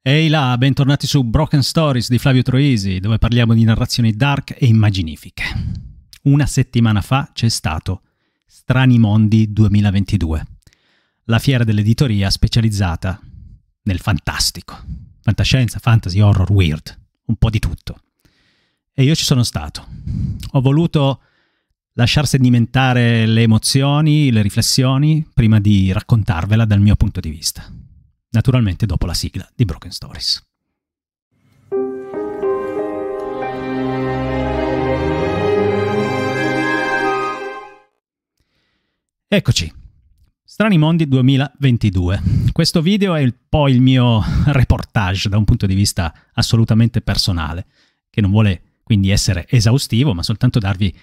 Ehi là, bentornati su Broken Stories di Flavio Troisi, dove parliamo di narrazioni dark e immaginifiche. Una settimana fa c'è stato Strani Mondi 2022, la fiera dell'editoria specializzata nel fantastico, fantascienza, fantasy, horror, weird, un po' di tutto. E io ci sono stato. Ho voluto lasciar sedimentare le emozioni, le riflessioni, prima di raccontarvela dal mio punto di vista naturalmente dopo la sigla di Broken Stories. Eccoci, Strani Mondi 2022. Questo video è un po' il mio reportage da un punto di vista assolutamente personale, che non vuole quindi essere esaustivo, ma soltanto darvi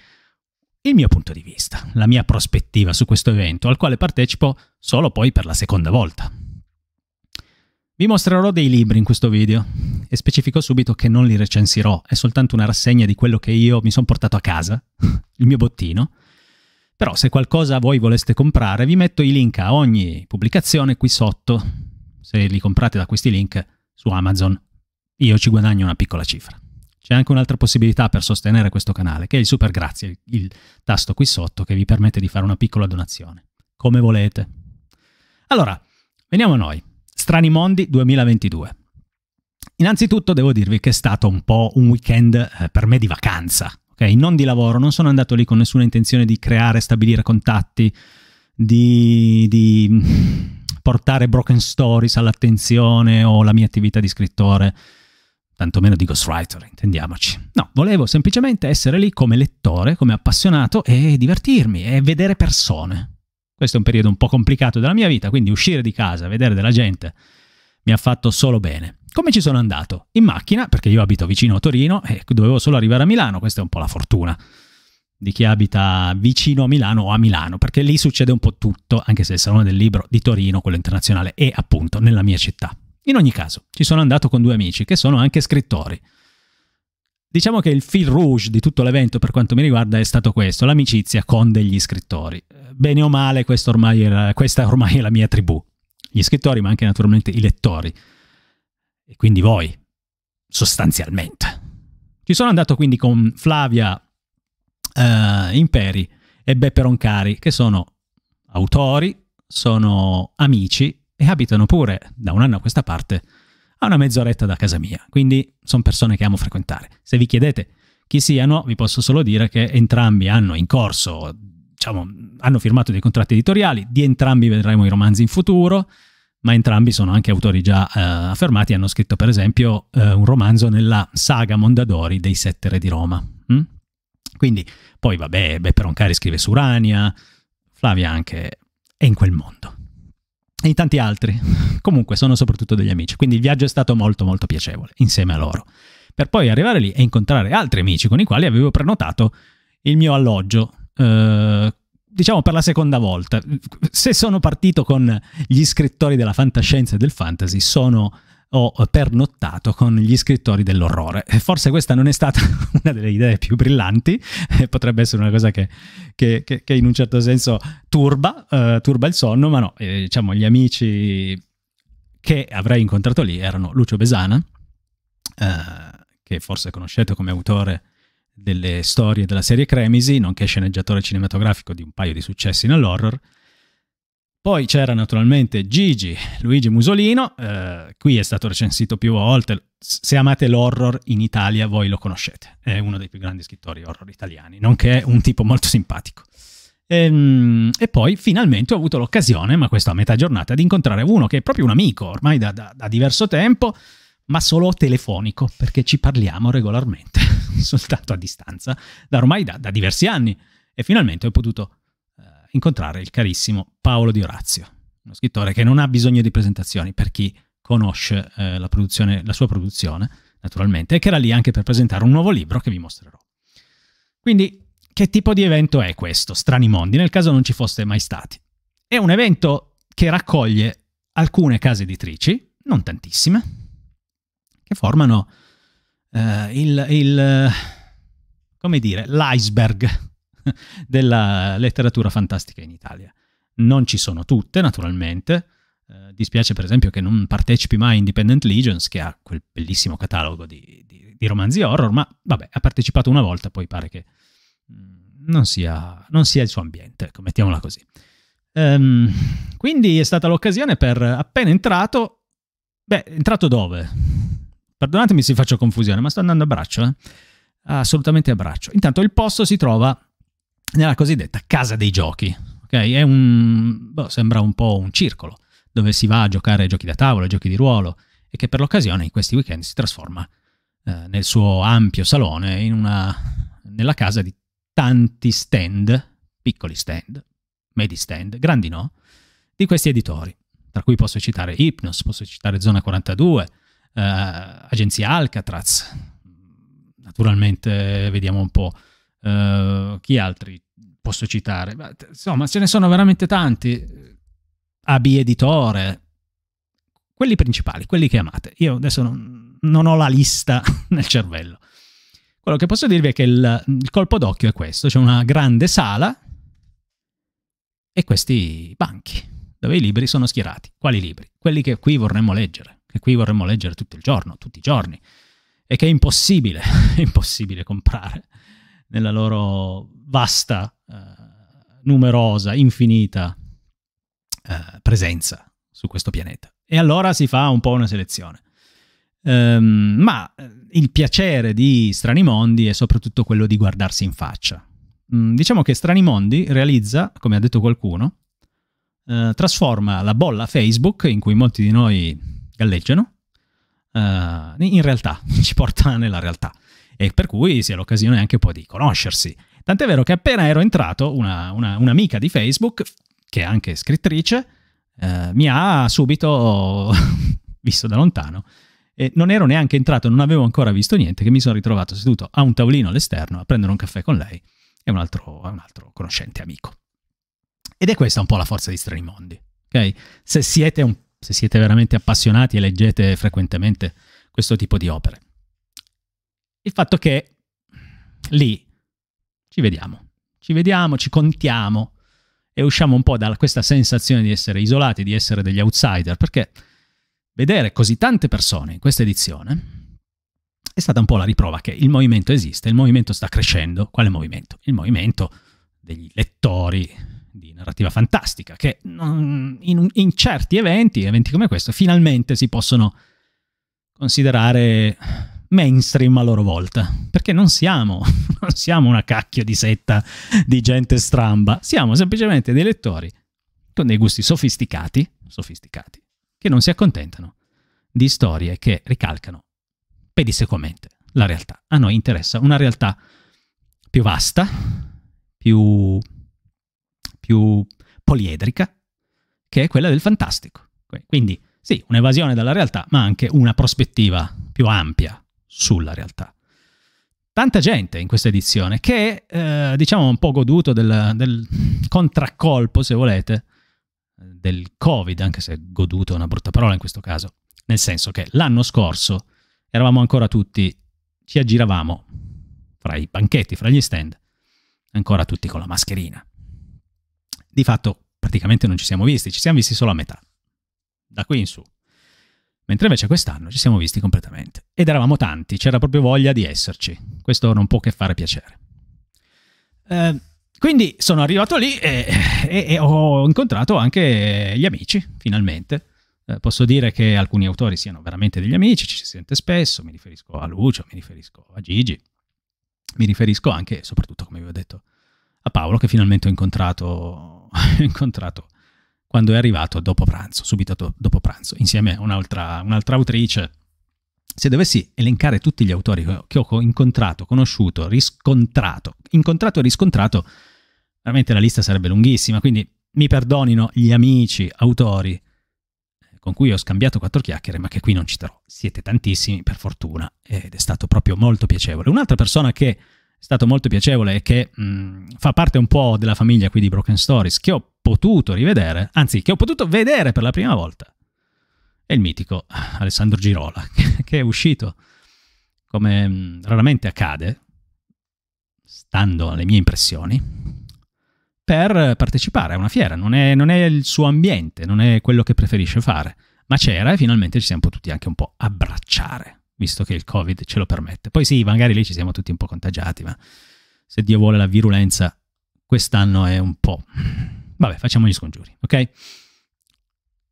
il mio punto di vista, la mia prospettiva su questo evento, al quale partecipo solo poi per la seconda volta, vi mostrerò dei libri in questo video e specifico subito che non li recensirò, è soltanto una rassegna di quello che io mi sono portato a casa, il mio bottino. Però se qualcosa voi voleste comprare vi metto i link a ogni pubblicazione qui sotto, se li comprate da questi link su Amazon io ci guadagno una piccola cifra. C'è anche un'altra possibilità per sostenere questo canale, che è il super grazie, il tasto qui sotto che vi permette di fare una piccola donazione, come volete. Allora, veniamo a noi. Strani Mondi 2022. Innanzitutto devo dirvi che è stato un po' un weekend eh, per me di vacanza, ok? Non di lavoro, non sono andato lì con nessuna intenzione di creare, stabilire contatti, di, di portare broken stories all'attenzione o la mia attività di scrittore, tantomeno di ghostwriter, intendiamoci. No, volevo semplicemente essere lì come lettore, come appassionato e divertirmi e vedere persone, questo è un periodo un po' complicato della mia vita, quindi uscire di casa, vedere della gente, mi ha fatto solo bene. Come ci sono andato? In macchina, perché io abito vicino a Torino e dovevo solo arrivare a Milano, questa è un po' la fortuna di chi abita vicino a Milano o a Milano, perché lì succede un po' tutto, anche se il Salone del Libro di Torino, quello internazionale, è appunto nella mia città. In ogni caso, ci sono andato con due amici che sono anche scrittori. Diciamo che il fil rouge di tutto l'evento per quanto mi riguarda è stato questo, l'amicizia con degli scrittori bene o male ormai era, questa ormai è la mia tribù, gli scrittori ma anche naturalmente i lettori e quindi voi, sostanzialmente. Ci sono andato quindi con Flavia eh, Imperi e Beppe Roncari che sono autori, sono amici e abitano pure da un anno a questa parte a una mezz'oretta da casa mia, quindi sono persone che amo frequentare. Se vi chiedete chi siano, vi posso solo dire che entrambi hanno in corso diciamo, hanno firmato dei contratti editoriali, di entrambi vedremo i romanzi in futuro, ma entrambi sono anche autori già eh, affermati, hanno scritto per esempio eh, un romanzo nella saga Mondadori dei Sette Re di Roma. Mm? Quindi poi vabbè, Beppe Roncari scrive su Urania, Flavia anche è in quel mondo. E in tanti altri. Comunque sono soprattutto degli amici, quindi il viaggio è stato molto molto piacevole insieme a loro. Per poi arrivare lì e incontrare altri amici con i quali avevo prenotato il mio alloggio eh, diciamo per la seconda volta. Se sono partito con gli scrittori della fantascienza e del fantasy, sono ho pernottato con gli scrittori dell'orrore. Forse questa non è stata una delle idee più brillanti, potrebbe essere una cosa che, che, che, che in un certo senso turba, uh, turba il sonno, ma no, eh, diciamo gli amici che avrei incontrato lì erano Lucio Besana, uh, che forse conoscete come autore delle storie della serie Cremisi, nonché sceneggiatore cinematografico di un paio di successi nell'horror. Poi c'era naturalmente Gigi Luigi Musolino, eh, qui è stato recensito più volte, se amate l'horror in Italia voi lo conoscete, è uno dei più grandi scrittori horror italiani, nonché un tipo molto simpatico. E, ehm, e poi finalmente ho avuto l'occasione, ma questo a metà giornata, di incontrare uno che è proprio un amico ormai da, da, da diverso tempo, ma solo telefonico, perché ci parliamo regolarmente, soltanto a distanza, da ormai da, da diversi anni. E finalmente ho potuto eh, incontrare il carissimo Paolo Di Orazio, uno scrittore che non ha bisogno di presentazioni per chi conosce eh, la, la sua produzione, naturalmente, e che era lì anche per presentare un nuovo libro che vi mostrerò. Quindi, che tipo di evento è questo, Strani Mondi, nel caso non ci foste mai stati? È un evento che raccoglie alcune case editrici, non tantissime, che formano eh, il, il, come dire, l'iceberg della letteratura fantastica in Italia. Non ci sono tutte, naturalmente. Eh, dispiace per esempio che non partecipi mai a Independent Legions, che ha quel bellissimo catalogo di, di, di romanzi horror, ma vabbè, ha partecipato una volta, poi pare che mm, non sia, non sia il suo ambiente, ecco, mettiamola così. Um, quindi è stata l'occasione per, appena entrato, beh, entrato dove? Perdonatemi se faccio confusione, ma sto andando a braccio, eh? assolutamente a braccio. Intanto il posto si trova nella cosiddetta casa dei giochi, ok? È un boh, sembra un po' un circolo dove si va a giocare giochi da tavola, giochi di ruolo e che per l'occasione in questi weekend si trasforma eh, nel suo ampio salone una, nella casa di tanti stand, piccoli stand, medi stand, grandi no, di questi editori, tra cui posso citare Hypnos, posso citare Zona 42, eh, agenzia Alcatraz, naturalmente vediamo un po' eh, chi altri posso citare, Ma, insomma ce ne sono veramente tanti, AB Editore, quelli principali, quelli che amate. Io adesso non, non ho la lista nel cervello. Quello che posso dirvi è che il, il colpo d'occhio è questo, c'è una grande sala e questi banchi dove i libri sono schierati. Quali libri? Quelli che qui vorremmo leggere e qui vorremmo leggere tutto il giorno, tutti i giorni, e che è impossibile, è impossibile comprare nella loro vasta, eh, numerosa, infinita eh, presenza su questo pianeta. E allora si fa un po' una selezione. Um, ma eh, il piacere di Strani Mondi è soprattutto quello di guardarsi in faccia. Mm, diciamo che Strani Mondi realizza, come ha detto qualcuno, eh, trasforma la bolla Facebook, in cui molti di noi galleggiano, uh, in realtà ci porta nella realtà e per cui sia l'occasione anche un po' di conoscersi. Tant'è vero che appena ero entrato, una, una, un'amica di Facebook, che è anche scrittrice, eh, mi ha subito visto da lontano. E non ero neanche entrato, non avevo ancora visto niente, che mi sono ritrovato seduto a un tavolino all'esterno a prendere un caffè con lei e un altro, un altro conoscente amico. Ed è questa un po' la forza di Stranimondi. Okay? Se siete un se siete veramente appassionati e leggete frequentemente questo tipo di opere. Il fatto che lì ci vediamo, ci vediamo, ci contiamo e usciamo un po' da questa sensazione di essere isolati, di essere degli outsider, perché vedere così tante persone in questa edizione è stata un po' la riprova che il movimento esiste, il movimento sta crescendo. Quale movimento? Il movimento degli lettori di narrativa fantastica, che in, in certi eventi, eventi come questo, finalmente si possono considerare mainstream a loro volta, perché non siamo, non siamo una cacchio di setta di gente stramba, siamo semplicemente dei lettori con dei gusti sofisticati, sofisticati, che non si accontentano di storie che ricalcano pedissequamente la realtà. A noi interessa una realtà più vasta, più più poliedrica, che è quella del fantastico. Quindi sì, un'evasione dalla realtà, ma anche una prospettiva più ampia sulla realtà. Tanta gente in questa edizione che, eh, diciamo, un po' goduto del, del contraccolpo, se volete, del Covid, anche se goduto è una brutta parola in questo caso, nel senso che l'anno scorso eravamo ancora tutti, ci aggiravamo fra i banchetti, fra gli stand, ancora tutti con la mascherina di fatto praticamente non ci siamo visti, ci siamo visti solo a metà, da qui in su. Mentre invece quest'anno ci siamo visti completamente ed eravamo tanti, c'era proprio voglia di esserci. Questo non può che fare piacere. Eh, quindi sono arrivato lì e, e, e, ho incontrato anche gli amici, finalmente. Eh, posso dire che alcuni autori siano veramente degli amici, ci si sente spesso, mi riferisco a Lucio, mi riferisco a Gigi, mi riferisco anche e soprattutto, come vi ho detto, a Paolo che finalmente ho incontrato, ho incontrato quando è arrivato dopo pranzo, subito dopo pranzo, insieme a un'altra, un'altra autrice. Se dovessi elencare tutti gli autori che ho incontrato, conosciuto, riscontrato, incontrato e riscontrato, veramente la lista sarebbe lunghissima, quindi mi perdonino gli amici, autori eh, con cui ho scambiato quattro chiacchiere, ma che qui non citerò. Siete tantissimi, per fortuna, ed è stato proprio molto piacevole. Un'altra persona che stato molto piacevole e che mh, mm, fa parte un po' della famiglia qui di Broken Stories, che ho potuto rivedere, anzi che ho potuto vedere per la prima volta, è il mitico Alessandro Girola, che è uscito, come mh, mm, raramente accade, stando alle mie impressioni, per partecipare a una fiera. Non è, non è, il suo ambiente, non è quello che preferisce fare. Ma c'era e finalmente ci siamo potuti anche un po' abbracciare visto che il Covid ce lo permette. Poi sì, magari lì ci siamo tutti un po' contagiati, ma se Dio vuole la virulenza, quest'anno è un po'... Vabbè, facciamo gli scongiuri, ok?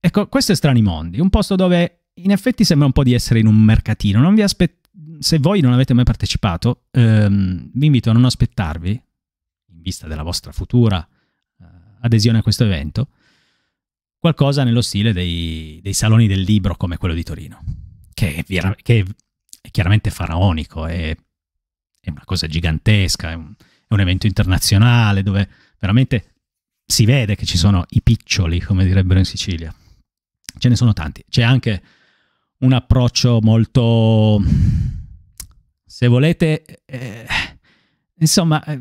Ecco, questo è Strani Mondi, un posto dove in effetti sembra un po' di essere in un mercatino. Non vi aspettate se voi non avete mai partecipato, ehm, vi invito a non aspettarvi, in vista della vostra futura eh, adesione a questo evento, qualcosa nello stile dei, dei saloni del libro come quello di Torino che è, che è chiaramente faraonico, è, è, una cosa gigantesca, è un, è un evento internazionale dove veramente si vede che ci sono i piccioli, come direbbero in Sicilia. Ce ne sono tanti. C'è anche un approccio molto, se volete, eh, insomma, eh,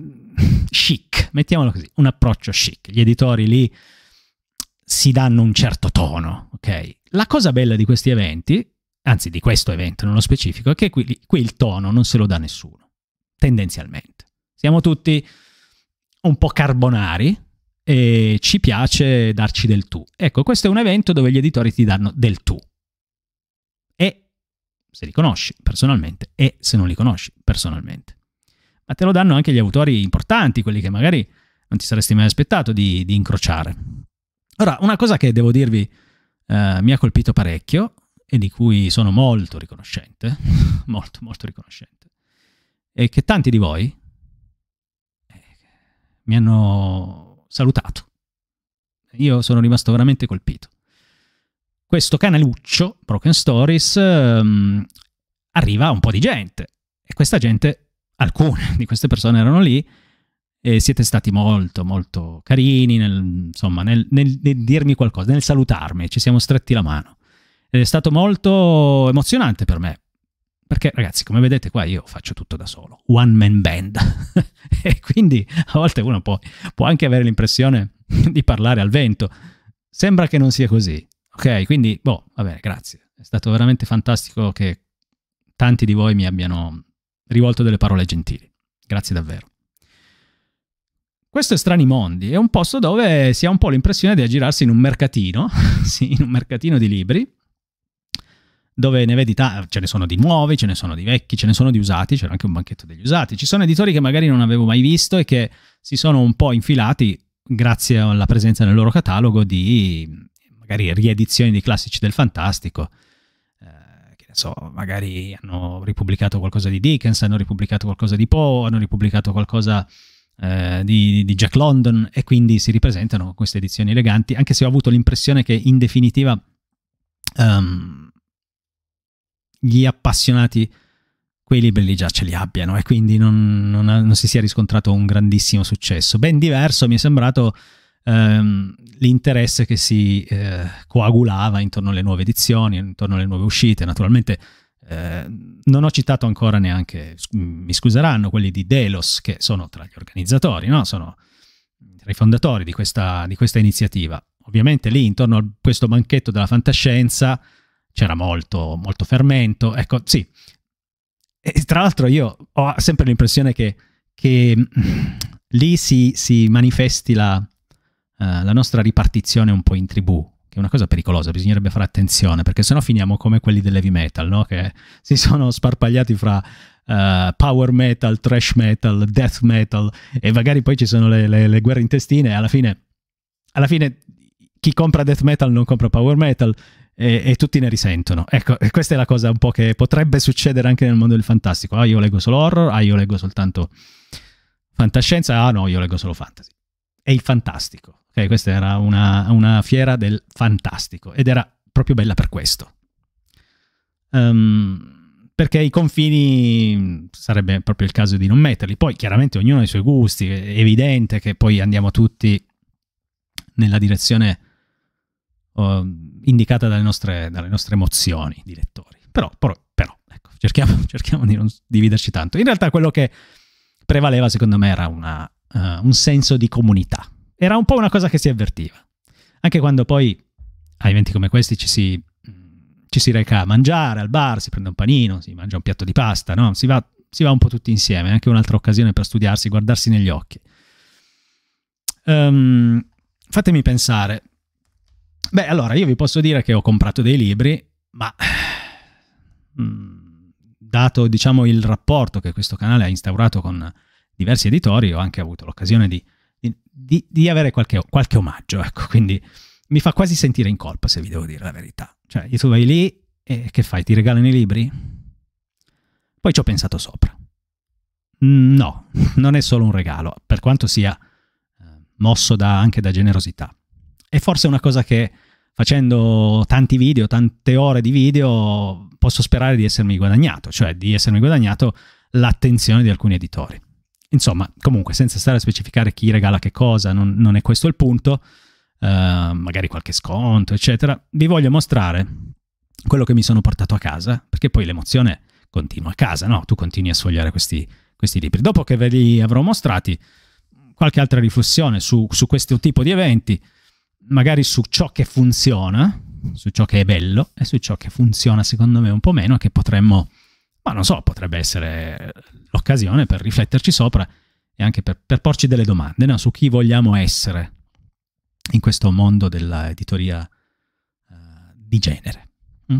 chic, mettiamolo così, un approccio chic. Gli editori lì si danno un certo tono, ok? La cosa bella di questi eventi anzi di questo evento nello specifico, è che qui, qui il tono non se lo dà nessuno, tendenzialmente. Siamo tutti un po' carbonari e ci piace darci del tu. Ecco, questo è un evento dove gli editori ti danno del tu. E se li conosci personalmente e se non li conosci personalmente. Ma te lo danno anche gli autori importanti, quelli che magari non ti saresti mai aspettato di, di incrociare. Ora, una cosa che devo dirvi eh, mi ha colpito parecchio e di cui sono molto riconoscente, molto molto riconoscente, e che tanti di voi eh, mi hanno salutato. Io sono rimasto veramente colpito. Questo canaluccio, Broken Stories, um, arriva a un po' di gente e questa gente, alcune di queste persone erano lì e siete stati molto molto carini nel, insomma, nel, nel, nel dirmi qualcosa, nel salutarmi, ci siamo stretti la mano è stato molto emozionante per me. Perché ragazzi, come vedete qua io faccio tutto da solo, one man band. e quindi a volte uno può, può anche avere l'impressione di parlare al vento. Sembra che non sia così. Ok, quindi, boh, va bene, grazie. È stato veramente fantastico che tanti di voi mi abbiano rivolto delle parole gentili. Grazie davvero. Questo è Strani Mondi, è un posto dove si ha un po' l'impressione di aggirarsi in un mercatino, sì, in un mercatino di libri, dove ne vedi, ta- ce ne sono di nuovi, ce ne sono di vecchi, ce ne sono di usati, c'era anche un banchetto degli usati. Ci sono editori che magari non avevo mai visto e che si sono un po' infilati grazie alla presenza nel loro catalogo di magari riedizioni di classici del fantastico. Eh, so, magari hanno ripubblicato qualcosa di Dickens, hanno ripubblicato qualcosa di Poe, hanno ripubblicato qualcosa eh, di, di Jack London e quindi si ripresentano queste edizioni eleganti, anche se ho avuto l'impressione che in definitiva um, gli appassionati quei libri lì già ce li abbiano e quindi non, non, ha, non si sia riscontrato un grandissimo successo. Ben diverso mi è sembrato ehm, l'interesse che si eh, coagulava intorno alle nuove edizioni, intorno alle nuove uscite. Naturalmente eh, non ho citato ancora neanche, mi scuseranno, quelli di Delos che sono tra gli organizzatori, no? sono tra i fondatori di questa, di questa iniziativa. Ovviamente lì intorno a questo banchetto della fantascienza c'era molto, molto fermento. Ecco, sì. E, tra l'altro io ho sempre l'impressione che, che mm, lì si, si manifesti la, uh, la, nostra ripartizione un po' in tribù, che è una cosa pericolosa, bisognerebbe fare attenzione, perché sennò finiamo come quelli dell'heavy metal, no? che si sono sparpagliati fra uh, power metal, trash metal, death metal, e magari poi ci sono le, le, le guerre intestine, e alla fine, alla fine chi compra death metal non compra power metal e, e, tutti ne risentono. Ecco, questa è la cosa un po' che potrebbe succedere anche nel mondo del fantastico. Ah, io leggo solo horror, ah, io leggo soltanto fantascienza, ah no, io leggo solo fantasy. E il fantastico. Okay, questa era una, una, fiera del fantastico ed era proprio bella per questo. Um, perché i confini sarebbe proprio il caso di non metterli. Poi chiaramente ognuno ha i suoi gusti, è evidente che poi andiamo tutti nella direzione uh, indicata dalle nostre, dalle nostre, emozioni di lettori. Però, però, però ecco, cerchiamo, cerchiamo, di non dividerci tanto. In realtà quello che prevaleva secondo me era una, uh, un senso di comunità. Era un po' una cosa che si avvertiva. Anche quando poi a eventi come questi ci si, ci si reca a mangiare, al bar, si prende un panino, si mangia un piatto di pasta, no? si, va, si va un po' tutti insieme, anche un'altra occasione per studiarsi, guardarsi negli occhi. Um, fatemi pensare, Beh, allora io vi posso dire che ho comprato dei libri, ma mm, dato diciamo il rapporto che questo canale ha instaurato con diversi editori, ho anche avuto l'occasione di, di, di avere qualche, qualche omaggio, ecco, quindi mi fa quasi sentire in colpa se vi devo dire la verità. Cioè, tu vai lì e che fai? Ti regalano i libri? Poi ci ho pensato sopra. No, non è solo un regalo, per quanto sia eh, mosso da, anche da generosità è forse una cosa che facendo tanti video, tante ore di video, posso sperare di essermi guadagnato, cioè di essermi guadagnato l'attenzione di alcuni editori. Insomma, comunque, senza stare a specificare chi regala che cosa, non, non è questo il punto, eh, magari qualche sconto, eccetera, vi voglio mostrare quello che mi sono portato a casa, perché poi l'emozione continua a casa, no? Tu continui a sfogliare questi, questi libri. Dopo che ve li avrò mostrati, qualche altra riflessione su, su questo tipo di eventi, magari su ciò che funziona, su ciò che è bello e su ciò che funziona secondo me un po' meno, che potremmo, ma non so, potrebbe essere l'occasione per rifletterci sopra e anche per, per porci delle domande no? su chi vogliamo essere in questo mondo dell'editoria uh, di genere. Mm?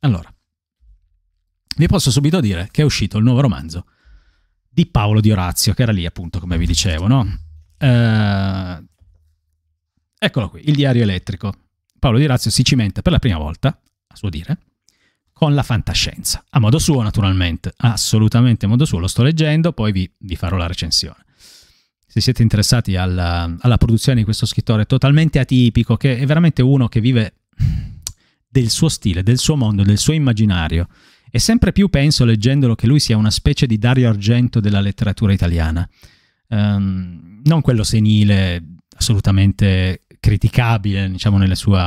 Allora, vi posso subito dire che è uscito il nuovo romanzo di Paolo di Orazio, che era lì appunto, come vi dicevo, no? Uh, Eccolo qui, il diario elettrico. Paolo Di Razio si cimenta per la prima volta, a suo dire, con la fantascienza. A modo suo, naturalmente, assolutamente a modo suo, lo sto leggendo, poi vi, vi farò la recensione. Se siete interessati alla, alla produzione di questo scrittore totalmente atipico, che è veramente uno che vive del suo stile, del suo mondo, del suo immaginario, e sempre più penso, leggendolo, che lui sia una specie di Dario Argento della letteratura italiana. Um, non quello senile, assolutamente criticabile, diciamo, nelle sue,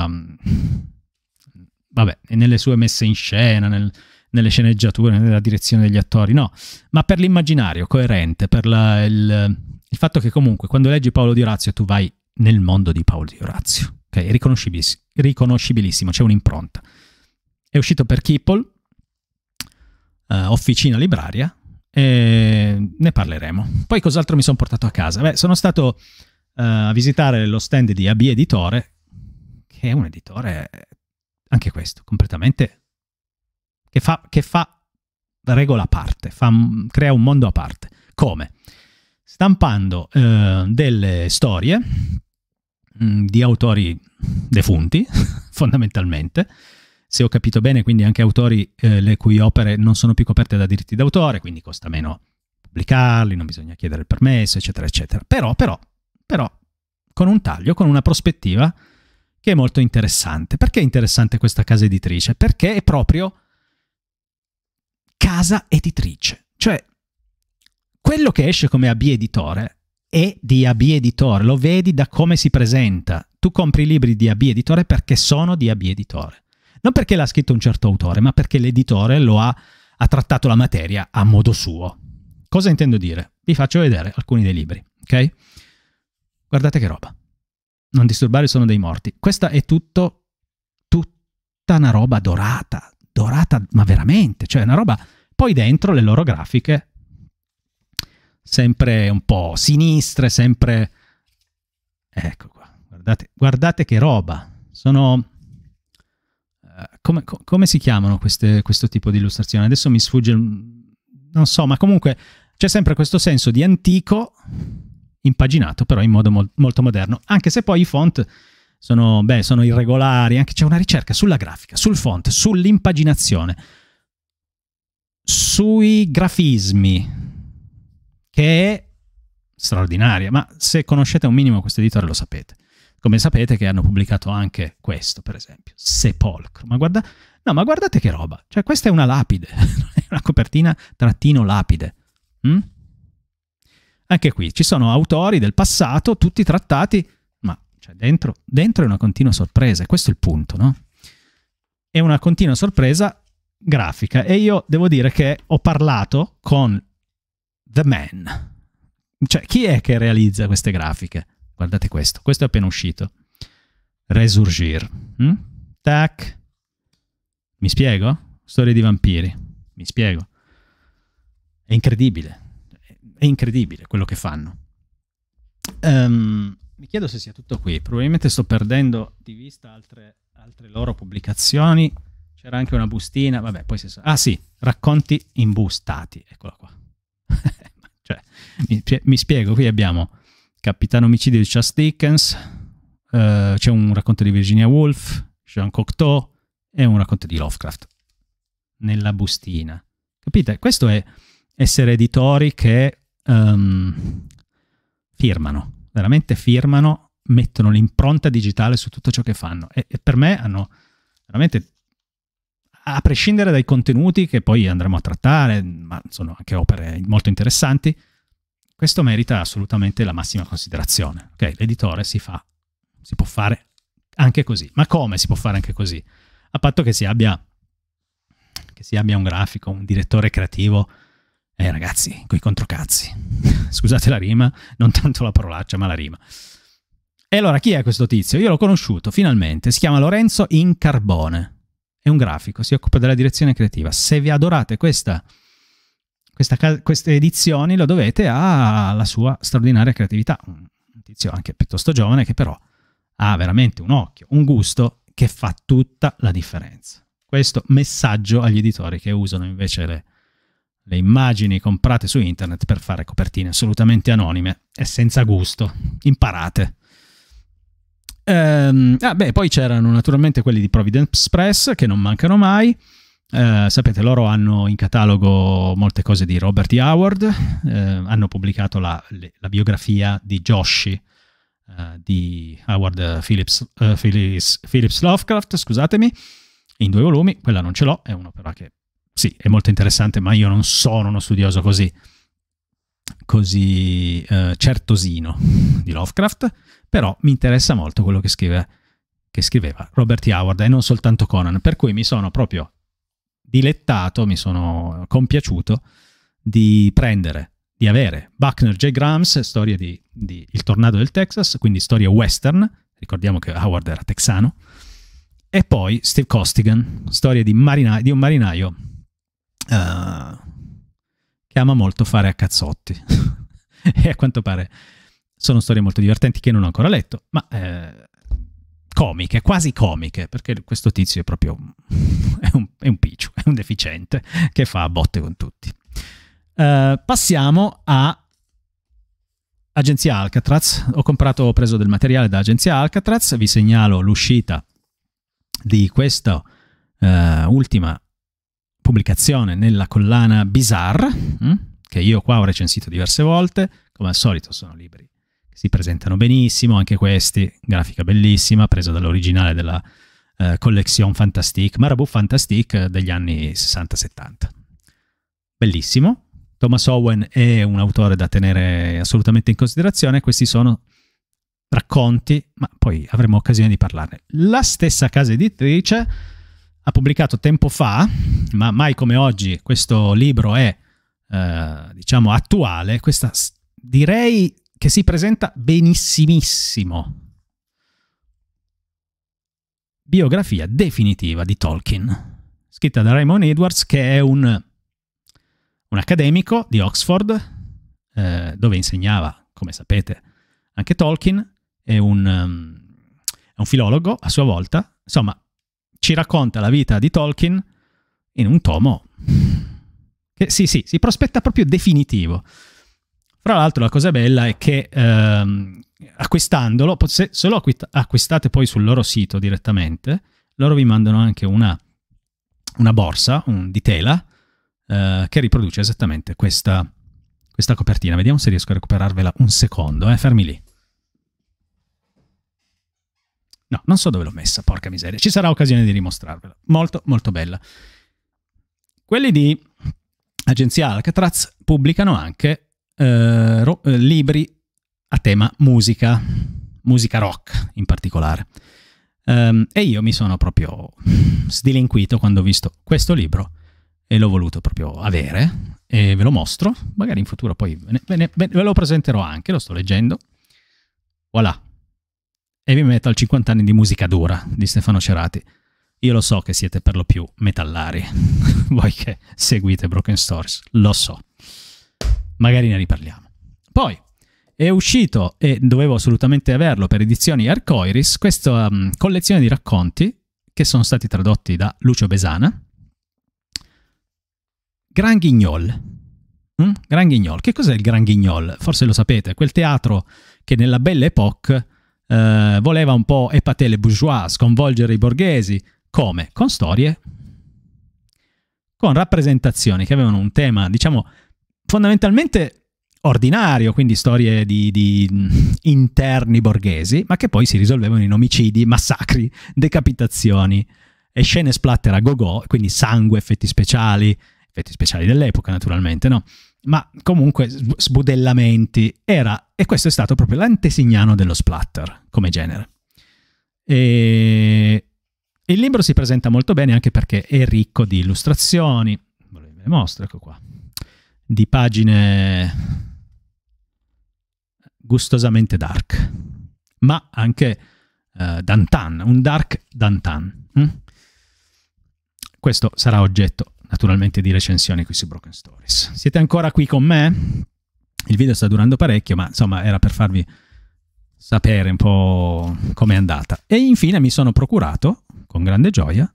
vabbè, nelle sue messe in scena, nel, nelle sceneggiature, nella direzione degli attori, no, ma per l'immaginario coerente, per la, il, il, fatto che comunque quando leggi Paolo di Orazio tu vai nel mondo di Paolo di Orazio, ok? È riconoscibilis- riconoscibilissimo, c'è un'impronta. È uscito per Kipple, eh, Officina Libraria, e ne parleremo. Poi cos'altro mi sono portato a casa? Beh, sono stato eh, a visitare lo stand di AB Editore, che è un editore, anche questo, completamente, che fa, che fa regola a parte, fa, crea un mondo a parte. Come? Stampando eh, delle storie mm, di autori defunti, fondamentalmente, se ho capito bene, quindi anche autori eh, le cui opere non sono più coperte da diritti d'autore, quindi costa meno pubblicarli, non bisogna chiedere il permesso, eccetera, eccetera. Però, però, però con un taglio, con una prospettiva che è molto interessante. Perché è interessante questa casa editrice? Perché è proprio casa editrice. Cioè, quello che esce come AB editore è di AB editore, lo vedi da come si presenta. Tu compri i libri di AB editore perché sono di AB editore. Non perché l'ha scritto un certo autore, ma perché l'editore lo ha, ha trattato la materia a modo suo. Cosa intendo dire? Vi faccio vedere alcuni dei libri, ok? Guardate che roba. Non disturbare sono dei morti. Questa è tutto, tutta una roba dorata, dorata ma veramente, cioè una roba... Poi dentro le loro grafiche, sempre un po' sinistre, sempre... Ecco qua, guardate, guardate che roba. Sono... Eh, come, come, si chiamano queste, questo tipo di illustrazioni? Adesso mi sfugge, non so, ma comunque c'è sempre questo senso di antico impaginato, però in modo mol- molto moderno, anche se poi i font sono, beh, sono irregolari, anche c'è una ricerca sulla grafica, sul font, sull'impaginazione, sui grafismi, che è straordinaria, ma se conoscete un minimo questo editore lo sapete. Come sapete che hanno pubblicato anche questo, per esempio, Sepolcro. Ma, guarda... no, ma guardate che roba, cioè questa è una lapide, una copertina trattino lapide. Mm? Anche qui ci sono autori del passato, tutti trattati, ma cioè, dentro, dentro è una continua sorpresa, questo è il punto, no? È una continua sorpresa grafica e io devo dire che ho parlato con The Man. Cioè, chi è che realizza queste grafiche? Guardate questo, questo è appena uscito. Resurgir. Mm? Tac. Mi spiego? Storie di vampiri. Mi spiego. È incredibile. È incredibile quello che fanno. Um, mi chiedo se sia tutto qui. Probabilmente sto perdendo di vista altre, altre loro pubblicazioni. C'era anche una bustina. Vabbè, poi si sa. Ah sì, racconti imbustati. Eccola qua. cioè, mi, mi, spiego, qui abbiamo Capitano omicidio di Charles Dickens, uh, c'è un racconto di Virginia Woolf, Jean Cocteau e un racconto di Lovecraft. Nella bustina. Capite? Questo è essere editori che um, firmano, veramente firmano, mettono l'impronta digitale su tutto ciò che fanno e, e per me hanno veramente a prescindere dai contenuti che poi andremo a trattare, ma sono anche opere molto interessanti, questo merita assolutamente la massima considerazione. Okay? L'editore si fa, si può fare anche così. Ma come si può fare anche così? A patto che si abbia, che si abbia un grafico, un direttore creativo eh ragazzi, coi controcazzi. Scusate la rima, non tanto la parolaccia, ma la rima. E allora chi è questo tizio? Io l'ho conosciuto finalmente, si chiama Lorenzo Incarbone. È un grafico, si occupa della direzione creativa. Se vi adorate questa, questa, queste edizioni lo dovete alla sua straordinaria creatività. Un tizio anche piuttosto giovane che però ha veramente un occhio, un gusto che fa tutta la differenza. Questo messaggio agli editori che usano invece le, le immagini comprate su internet per fare copertine assolutamente anonime e senza gusto. Imparate. Ehm, ah beh, poi c'erano naturalmente quelli di Providence Press che non mancano mai. Eh, sapete, loro hanno in catalogo molte cose di Robert E. Howard, eh, hanno pubblicato la, la, biografia di Joshi eh, di Howard Phillips, eh, Phillips, Phillips Lovecraft, scusatemi, in due volumi, quella non ce l'ho, è un'opera che sì, è molto interessante, ma io non sono uno studioso così, così eh, certosino di Lovecraft, però mi interessa molto quello che, scrive, che scriveva Robert Howard e non soltanto Conan, per cui mi sono proprio dilettato, mi sono compiaciuto di prendere, di avere Buckner J. Grams, storia di, di, Il tornado del Texas, quindi storia western, ricordiamo che Howard era texano, e poi Steve Costigan, storia di, marina di un marinaio uh, che ama molto fare a cazzotti. e a quanto pare sono storie molto divertenti che non ho ancora letto, ma eh, comiche, quasi comiche, perché questo tizio è proprio è un, è un piccio, è un deficiente che fa botte con tutti. Uh, passiamo a Agenzia Alcatraz. Ho comprato, ho preso del materiale da Agenzia Alcatraz. Vi segnalo l'uscita di questa uh, eh, ultima pubblicazione nella collana Bizarre, mm, che io qua ho recensito diverse volte, come al solito sono libri che si presentano benissimo, anche questi, grafica bellissima, presa dall'originale della eh, Collection Fantastique, Marabout Fantastique eh, degli anni 60-70. Bellissimo. Thomas Owen è un autore da tenere assolutamente in considerazione, questi sono racconti, ma poi avremo occasione di parlarne. La stessa casa editrice ha pubblicato tempo fa, ma mai come oggi questo libro è, eh, diciamo, attuale, questa direi che si presenta benissimissimo. Biografia definitiva di Tolkien, scritta da Raymond Edwards, che è un, un accademico di Oxford, eh, dove insegnava, come sapete, anche Tolkien, è un, um, è un filologo a sua volta, insomma, ci racconta la vita di Tolkien in un tomo che sì, sì, si prospetta proprio definitivo. Fra l'altro la cosa bella è che ehm, acquistandolo, se, se lo acquistate poi sul loro sito direttamente, loro vi mandano anche una, una borsa un, di tela eh, che riproduce esattamente questa, questa copertina. Vediamo se riesco a recuperarvela un secondo, eh, fermi lì. No, non so dove l'ho messa, porca miseria. Ci sarà occasione di rimostrarvela. Molto, molto bella. Quelli di Agenzia Alcatraz pubblicano anche eh, eh, libri a tema musica, musica rock in particolare. Um, e io mi sono proprio sdilinquito quando ho visto questo libro e l'ho voluto proprio avere e ve lo mostro, magari in futuro poi ve, ne, ve, ne, ve lo presenterò anche, lo sto leggendo. Voilà, heavy metal 50 anni di musica dura di Stefano Cerati. Io lo so che siete per lo più metallari, voi che seguite Broken Stories, lo so. Magari ne riparliamo. Poi è uscito, e dovevo assolutamente averlo per edizioni Arcoiris, questa um, collezione di racconti che sono stati tradotti da Lucio Besana. Gran Guignol. Mm? Hm? Gran Guignol. Che cos'è il Gran Guignol? Forse lo sapete, quel teatro che nella Belle Époque eh, voleva un po' épatele bourgeois, sconvolgere i borghesi. Come? Con storie, con rappresentazioni che avevano un tema, diciamo, fondamentalmente ordinario, quindi storie di, di, mm, interni borghesi, ma che poi si risolvevano in omicidi, massacri, decapitazioni e scene splatter a go-go, quindi sangue, effetti speciali, effetti speciali dell'epoca naturalmente, no? Ma comunque sbudellamenti. Era e questo è stato proprio l'antesignano dello splatter come genere. E il libro si presenta molto bene anche perché è ricco di illustrazioni. Ve le mostro, ecco qua. Di pagine gustosamente dark, ma anche eh, Dantan, un dark Dantan. Mm? Questo sarà oggetto naturalmente di recensioni qui su Broken Stories. Siete ancora qui con me? Il video sta durando parecchio, ma insomma era per farvi sapere un po' com'è andata. E infine mi sono procurato, con grande gioia,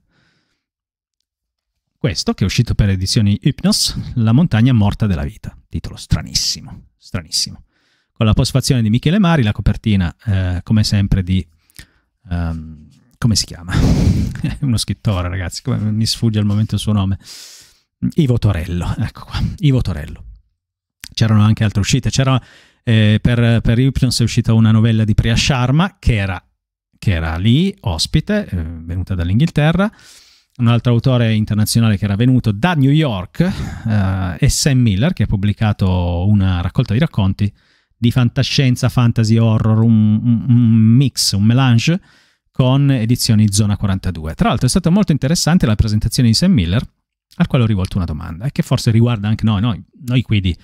questo che è uscito per edizioni Hypnos, La montagna morta della vita. Titolo stranissimo, stranissimo. Con la postfazione di Michele Mari, la copertina, eh, come sempre, di... Um, come si chiama? uno scrittore, ragazzi, mi sfugge al momento il suo nome. Ivo Torello, ecco qua, Ivo Torello c'erano anche altre uscite. C'era, eh, per, per Uptions è uscita una novella di Priya Sharma che era, che era lì, ospite, eh, venuta dall'Inghilterra. Un altro autore internazionale che era venuto da New York eh, è Sam Miller, che ha pubblicato una raccolta di racconti di fantascienza, fantasy, horror, un, un, mix, un melange con edizioni Zona 42. Tra l'altro è stata molto interessante la presentazione di Sam Miller, al quale ho rivolto una domanda, e che forse riguarda anche noi, noi, noi qui di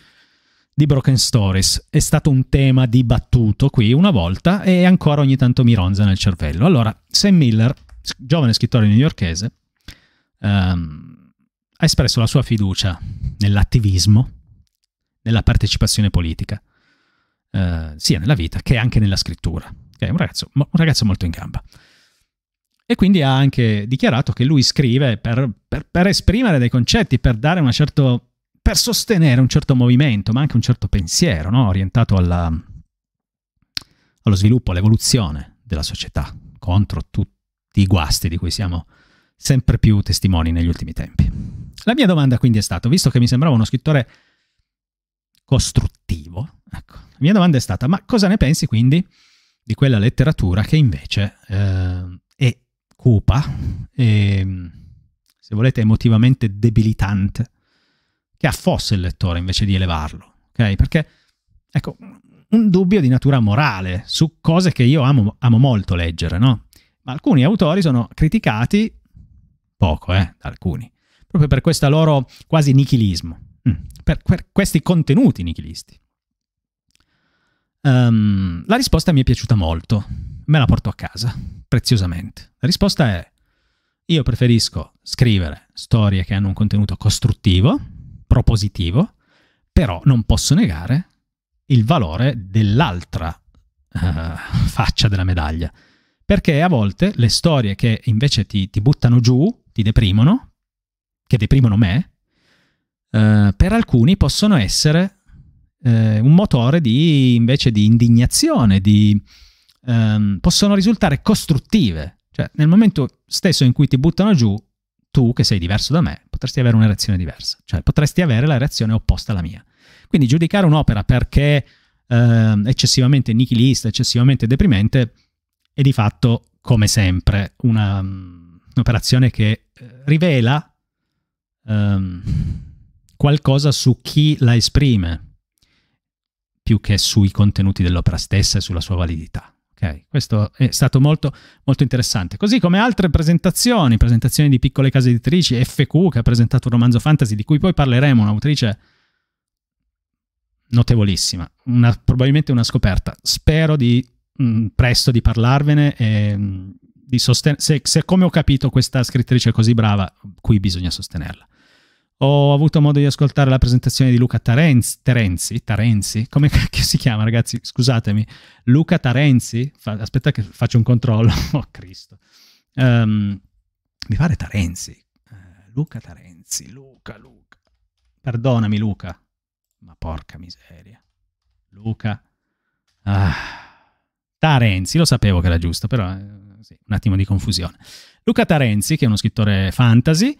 di Broken Stories è stato un tema dibattuto qui una volta e ancora ogni tanto mi ronza nel cervello. Allora, Sam Miller, giovane scrittore newyorchese, ehm, ha espresso la sua fiducia nell'attivismo, nella partecipazione politica, eh, sia nella vita che anche nella scrittura. È un ragazzo, un ragazzo molto in gamba e quindi ha anche dichiarato che lui scrive per, per, per, esprimere dei concetti, per dare una certa per sostenere un certo movimento, ma anche un certo pensiero, no? orientato alla, allo sviluppo, all'evoluzione della società, contro tutti i guasti di cui siamo sempre più testimoni negli ultimi tempi. La mia domanda quindi è stata, visto che mi sembrava uno scrittore costruttivo, ecco, la mia domanda è stata, ma cosa ne pensi quindi di quella letteratura che invece eh, è cupa e, ehm, se volete, emotivamente debilitante? che affossa il lettore invece di elevarlo. Okay? Perché, ecco, un dubbio di natura morale su cose che io amo, amo molto leggere, no? Ma alcuni autori sono criticati poco, eh, da alcuni, proprio per questo loro quasi nichilismo, mm, per, per questi contenuti nichilisti. Um, la risposta mi è piaciuta molto, me la porto a casa, preziosamente. La risposta è, io preferisco scrivere storie che hanno un contenuto costruttivo, propositivo, però non posso negare il valore dell'altra eh, faccia della medaglia, perché a volte le storie che invece ti, ti buttano giù, ti deprimono, che deprimono me, eh, per alcuni possono essere eh, un motore di, invece di indignazione, di, ehm, possono risultare costruttive. Cioè, nel momento stesso in cui ti buttano giù, tu che sei diverso da me potresti avere una reazione diversa, cioè potresti avere la reazione opposta alla mia. Quindi giudicare un'opera perché eh, eccessivamente nichilista, eccessivamente deprimente, è di fatto, come sempre, una, mm, un'operazione che eh, rivela um, qualcosa su chi la esprime, più che sui contenuti dell'opera stessa e sulla sua validità. Ok, questo è stato molto, molto interessante. Così come altre presentazioni, presentazioni di piccole case editrici, FQ che ha presentato un romanzo fantasy di cui poi parleremo, un'autrice notevolissima, una, probabilmente una scoperta. Spero di mh, mm, presto di parlarvene e mh, mm, di sostenere, se, se come ho capito questa scrittrice è così brava, qui bisogna sostenerla. Ho avuto modo di ascoltare la presentazione di Luca Tarenzi, Terenzi, Tarenzi, come cacchio si chiama ragazzi, scusatemi, Luca Tarenzi, fa, aspetta che faccio un controllo, oh Cristo, um, mi pare Tarenzi, uh, Luca Tarenzi, Luca, Luca, perdonami Luca, ma porca miseria, Luca, ah, Tarenzi, lo sapevo che era giusto, però eh, sì, un attimo di confusione. Luca Tarenzi, che è uno scrittore fantasy,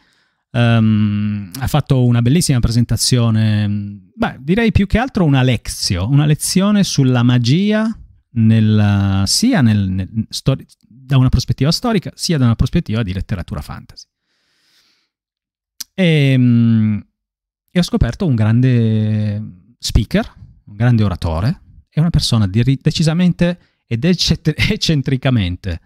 um, ha fatto una bellissima presentazione, beh, direi più che altro una lezio, una lezione sulla magia nel, sia nel, nel, stor- da una prospettiva storica sia da una prospettiva di letteratura fantasy. E, um, e ho scoperto un grande speaker, un grande oratore, è una persona decisamente ed eccentricamente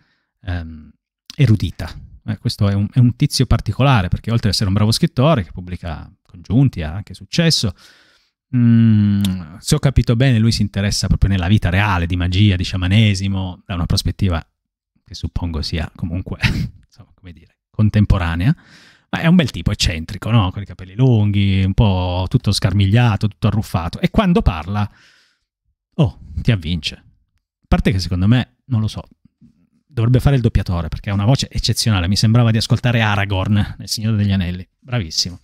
ehm, erudita eh, questo è un, è un, tizio particolare, perché oltre ad essere un bravo scrittore che pubblica congiunti, ha anche successo, mh, mm, se ho capito bene lui si interessa proprio nella vita reale di magia, di sciamanesimo, da una prospettiva che suppongo sia comunque, insomma, come dire, contemporanea, ma è un bel tipo eccentrico, no? con i capelli lunghi, un po' tutto scarmigliato, tutto arruffato, e quando parla, oh, ti avvince. A parte che secondo me, non lo so, dovrebbe fare il doppiatore perché ha una voce eccezionale. Mi sembrava di ascoltare Aragorn nel Signore degli Anelli. Bravissimo.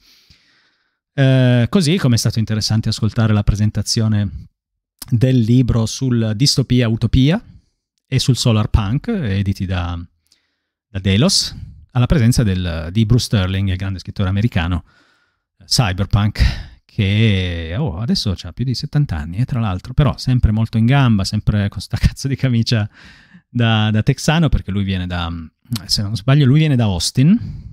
Eh, così come è stato interessante ascoltare la presentazione del libro sul distopia utopia e sul solar punk editi da, da Delos alla presenza del, di Bruce Sterling, il grande scrittore americano cyberpunk che oh, adesso ha più di 70 anni e eh, tra l'altro però sempre molto in gamba, sempre con sta cazzo di camicia da, da texano perché lui viene da, mm, se non sbaglio, lui viene da Austin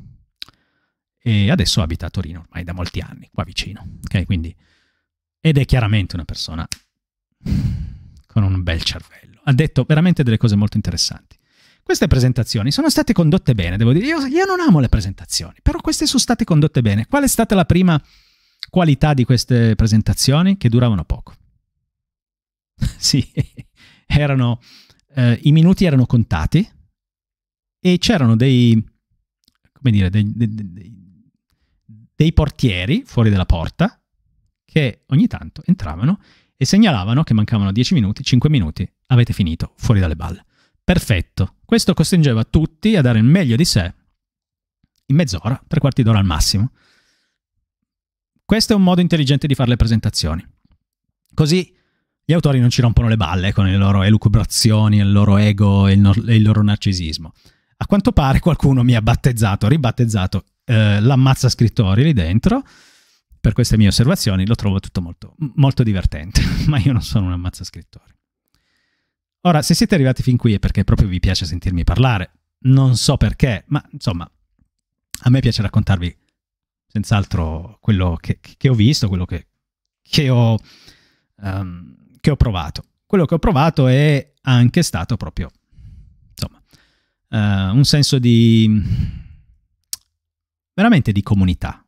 e adesso abita a Torino ormai da molti anni, qua vicino. Ok, quindi ed è chiaramente una persona con un bel cervello. Ha detto veramente delle cose molto interessanti. Queste presentazioni sono state condotte bene, devo dire. Io, io non amo le presentazioni, però queste sono state condotte bene. Qual è stata la prima qualità di queste presentazioni? Che duravano poco. sì, erano eh, i minuti erano contati e c'erano dei, come dire, dei, dei, dei, dei portieri fuori dalla porta che ogni tanto entravano e segnalavano che mancavano 10 minuti, 5 minuti, avete finito, fuori dalle balle. Perfetto. Questo costringeva tutti a dare il meglio di sé in mezz'ora, tre quarti d'ora al massimo. Questo è un modo intelligente di fare le presentazioni. Così gli autori non ci rompono le balle con le loro elucubrazioni, il loro ego e il, no- e il loro narcisismo. A quanto pare qualcuno mi ha battezzato, ribattezzato eh, l'ammazza scrittori lì dentro. Per queste mie osservazioni lo trovo tutto molto, molto divertente, ma io non sono un ammazza scrittori. Ora, se siete arrivati fin qui è perché proprio vi piace sentirmi parlare. Non so perché, ma insomma, a me piace raccontarvi senz'altro quello che, che ho visto, quello che, che ho um, che ho provato. Quello che ho provato è anche stato proprio, insomma, uh, un senso di... veramente di comunità.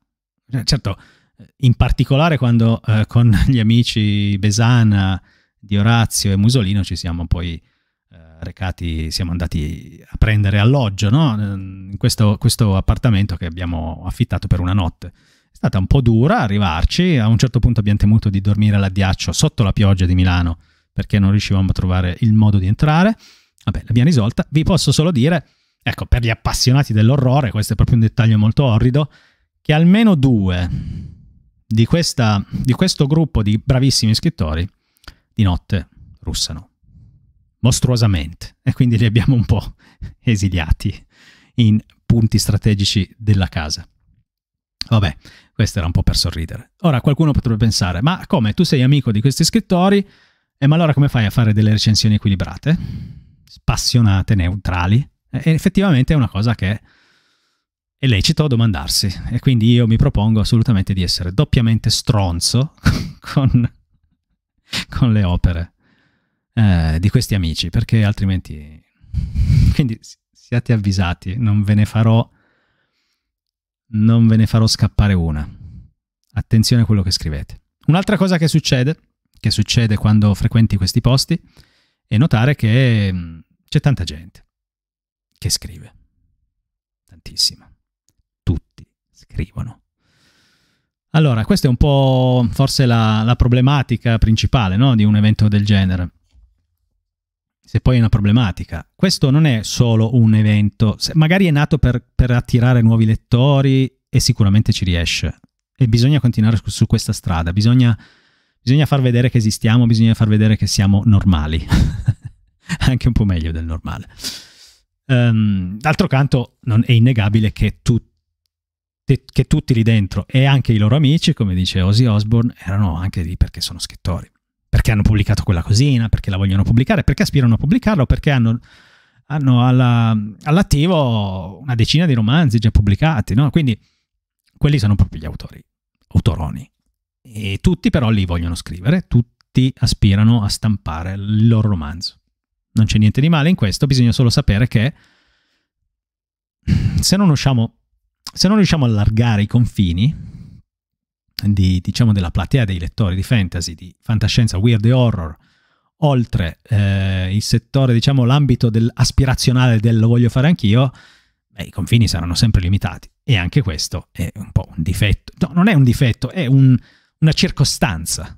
Eh, certo, in particolare quando uh, con gli amici Besana, Di Orazio e Musolino ci siamo poi recati, siamo andati a prendere alloggio no? in questo, questo, appartamento che abbiamo affittato per una notte. È stata un po' dura arrivarci, a un certo punto abbiamo temuto di dormire all'addiaccio sotto la pioggia di Milano perché non riuscivamo a trovare il modo di entrare. Vabbè, l'abbiamo risolta. Vi posso solo dire, ecco, per gli appassionati dell'orrore, questo è proprio un dettaglio molto orrido, che almeno due di, questa, di questo gruppo di bravissimi scrittori di notte russano mostruosamente e quindi li abbiamo un po' esiliati in punti strategici della casa. Vabbè, questo era un po' per sorridere. Ora qualcuno potrebbe pensare, ma come tu sei amico di questi scrittori, e eh, ma allora come fai a fare delle recensioni equilibrate, spassionate, neutrali? E effettivamente è una cosa che è lecito domandarsi e quindi io mi propongo assolutamente di essere doppiamente stronzo con, con le opere eh, di questi amici perché altrimenti quindi siate avvisati non ve ne farò non ve ne farò scappare una. Attenzione a quello che scrivete. Un'altra cosa che succede, che succede quando frequenti questi posti, è notare che mm, c'è tanta gente che scrive. Tantissima. Tutti scrivono. Allora, questa è un po' forse la, la problematica principale no? di un evento del genere se poi è una problematica. Questo non è solo un evento, magari è nato per, per attirare nuovi lettori e sicuramente ci riesce. E bisogna continuare su, su questa strada, bisogna, bisogna far vedere che esistiamo, bisogna far vedere che siamo normali, anche un po' meglio del normale. Um, d'altro canto non, è innegabile che, tu, che tutti lì dentro e anche i loro amici, come dice Ozzy Osbourne, erano anche lì perché sono scrittori perché hanno pubblicato quella cosina, perché la vogliono pubblicare, perché aspirano a pubblicarlo, perché hanno, hanno alla, all'attivo una decina di romanzi già pubblicati. No? Quindi quelli sono proprio gli autori, autoroni. E tutti però li vogliono scrivere, tutti aspirano a stampare il loro romanzo. Non c'è niente di male in questo, bisogna solo sapere che se non riusciamo, se non riusciamo a allargare i confini, di, diciamo, della platea dei lettori di fantasy, di fantascienza, weird e horror, oltre eh, il settore, diciamo, l'ambito del aspirazionale del lo voglio fare anch'io, beh, i confini saranno sempre limitati. E anche questo è un po' un difetto. No, non è un difetto, è un, una circostanza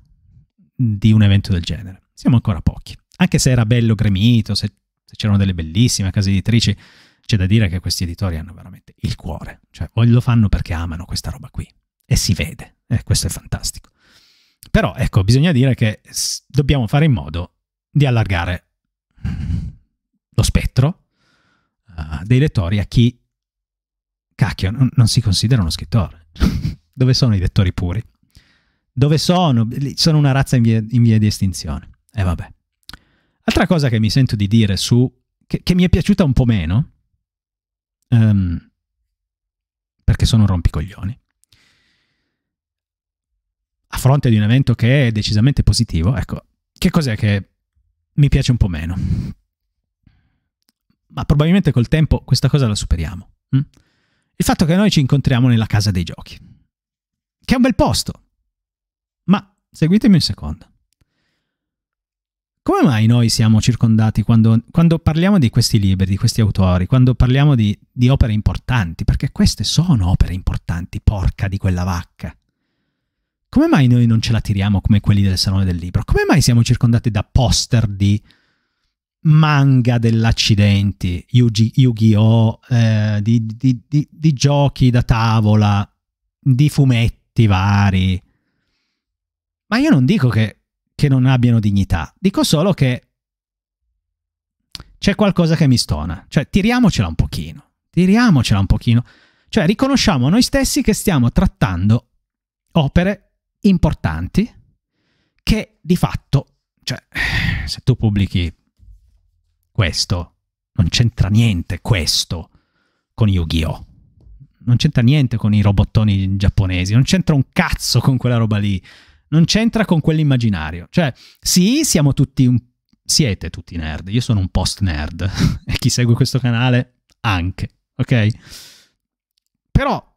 di un evento del genere. Siamo ancora pochi. Anche se era bello gremito, se, se c'erano delle bellissime case editrici, c'è da dire che questi editori hanno veramente il cuore. Cioè, lo fanno perché amano questa roba qui. E si vede, eh, questo è fantastico. Però ecco, bisogna dire che dobbiamo fare in modo di allargare lo spettro uh, dei lettori a chi, cacchio, non, non si considera uno scrittore. Dove sono i lettori puri? Dove sono? Sono una razza in via, in via di estinzione. E eh, vabbè. Altra cosa che mi sento di dire su... che, che mi è piaciuta un po' meno, um, perché sono un rompicoglioni, fronte di un evento che è decisamente positivo, ecco, che cos'è che mi piace un po' meno? Ma probabilmente col tempo questa cosa la superiamo. Hm? Il fatto che noi ci incontriamo nella casa dei giochi, che è un bel posto. Ma seguitemi un secondo. Come mai noi siamo circondati quando, quando parliamo di questi libri, di questi autori, quando parliamo di, di opere importanti? Perché queste sono opere importanti, porca di quella vacca. Come mai noi non ce la tiriamo come quelli del Salone del Libro? Come mai siamo circondati da poster di manga dell'accidenti, Yu-Gi-Oh, eh, di, di, di, di giochi da tavola, di fumetti vari? Ma io non dico che che non abbiano dignità. Dico solo che c'è qualcosa che mi stona. Cioè, tiriamocela un pochino. Tiriamocela un pochino. Cioè, riconosciamo noi stessi che stiamo trattando opere importanti che di fatto, cioè, se tu pubblichi questo, non c'entra niente questo con Yu-Gi-Oh! Non c'entra niente con i robottoni giapponesi, non c'entra un cazzo con quella roba lì, non c'entra con quell'immaginario. Cioè, sì, siamo tutti un... siete tutti nerd, io sono un post-nerd e chi segue questo canale anche, ok? Però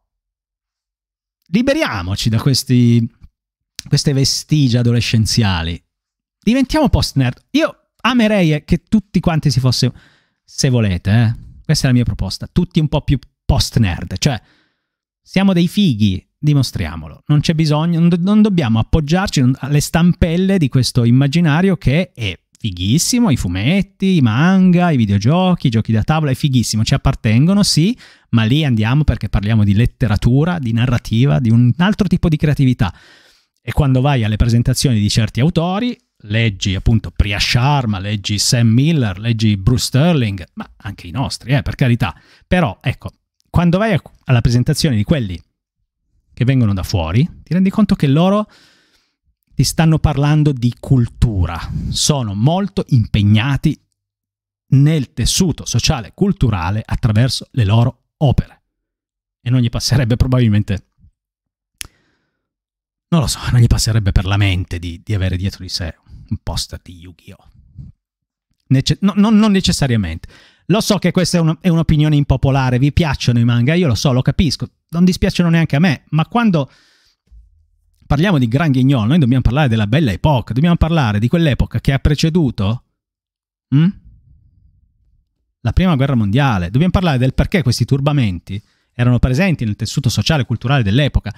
liberiamoci da questi queste vestigia adolescenziali. Diventiamo post-nerd. Io amerei eh, che tutti quanti si fossero, se volete, eh? questa è la mia proposta, tutti un po' più post-nerd, cioè siamo dei fighi, dimostriamolo, non c'è bisogno, non, do non dobbiamo appoggiarci alle stampelle di questo immaginario che è fighissimo, i fumetti, i manga, i videogiochi, i giochi da tavola, è fighissimo, ci appartengono, sì, ma lì andiamo perché parliamo di letteratura, di narrativa, di un altro tipo di creatività. E quando vai alle presentazioni di certi autori, leggi appunto Priya Sharma, leggi Sam Miller, leggi Bruce Sterling, ma anche i nostri, eh, per carità. Però, ecco, quando vai alla presentazione di quelli che vengono da fuori, ti rendi conto che loro ti stanno parlando di cultura, sono molto impegnati nel tessuto sociale e culturale attraverso le loro opere. E non gli passerebbe probabilmente non lo so, non gli passerebbe per la mente di, di avere dietro di sé un poster di Yu-Gi-Oh! Nece no, no, non necessariamente. Lo so che questa è, un'opinione impopolare, vi piacciono i manga, io lo so, lo capisco, non dispiacciono neanche a me, ma quando parliamo di Gran Guignol, noi dobbiamo parlare della bella epoca, dobbiamo parlare di quell'epoca che ha preceduto hm? la Prima Guerra Mondiale, dobbiamo parlare del perché questi turbamenti erano presenti nel tessuto sociale e culturale dell'epoca,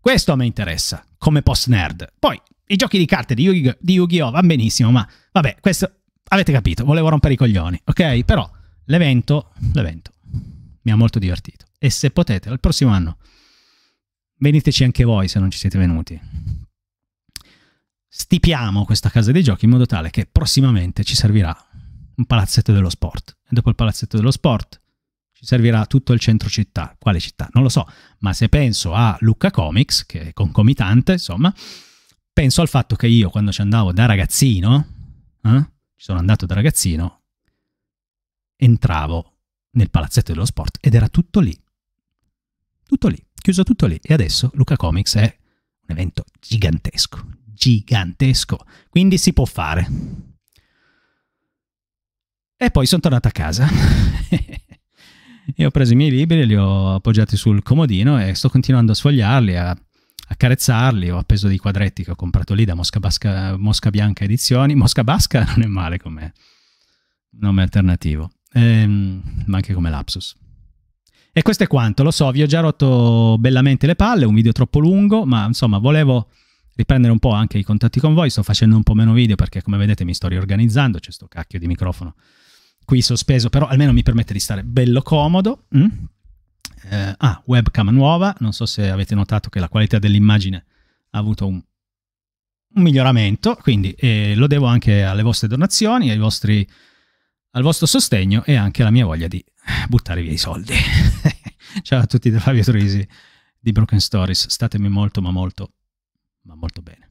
questo a me interessa, come post nerd. Poi, i giochi di carte di, Yu- gi oh va benissimo, ma vabbè, questo avete capito, volevo rompere i coglioni, ok? Però l'evento, l'evento mi ha molto divertito. E se potete, al prossimo anno, veniteci anche voi se non ci siete venuti. Stipiamo questa casa dei giochi in modo tale che prossimamente ci servirà un palazzetto dello sport. E dopo il palazzetto dello sport servirà tutto il centro città. Quale città? Non lo so, ma se penso a Lucca Comics, che è concomitante, insomma, penso al fatto che io quando ci andavo da ragazzino, eh, ci sono andato da ragazzino, entravo nel palazzetto dello sport ed era tutto lì. Tutto lì, chiuso tutto lì. E adesso Luca Comics è un evento gigantesco, gigantesco. Quindi si può fare. E poi sono tornato a casa. Io ho preso i miei libri, li ho appoggiati sul comodino e sto continuando a sfogliarli, a accarezzarli. Ho appeso dei quadretti che ho comprato lì da Mosca, Basca, Mosca Bianca Edizioni. Mosca Basca non è male come nome alternativo, ehm, ma anche come lapsus. E questo è quanto, lo so, vi ho già rotto bellamente le palle, un video troppo lungo, ma insomma volevo riprendere un po' anche i contatti con voi, sto facendo un po' meno video perché come vedete mi sto riorganizzando, c'è sto cacchio di microfono qui sospeso, però almeno mi permette di stare bello comodo. Mm? Eh, ah, webcam nuova, non so se avete notato che la qualità dell'immagine ha avuto un, un miglioramento, quindi eh, lo devo anche alle vostre donazioni, vostri, al vostro sostegno e anche alla mia voglia di buttare via i soldi. Ciao a tutti da Fabio Trisi di Broken Stories, statemi molto ma molto ma molto bene.